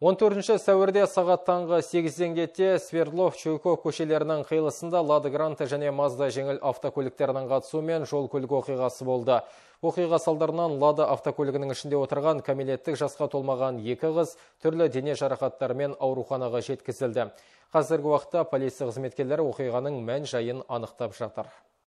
14 сәуірде сағат таңғы 8-ден кетте Свердлов чуйков көшелерінің қиылысында Лады Гранты және Мазда жеңіл автокөліктерінің мен жол көлік оқиғасы болды. Оқиға салдарынан Лады автокөлігінің ішінде отырған кәмелеттік жасқа толмаған екі қыз түрлі дене жарақаттармен ауруханаға жеткізілді. Қазіргі уақытта полиция қызметкерлері оқиғаның мән жайын анықтап жатыр.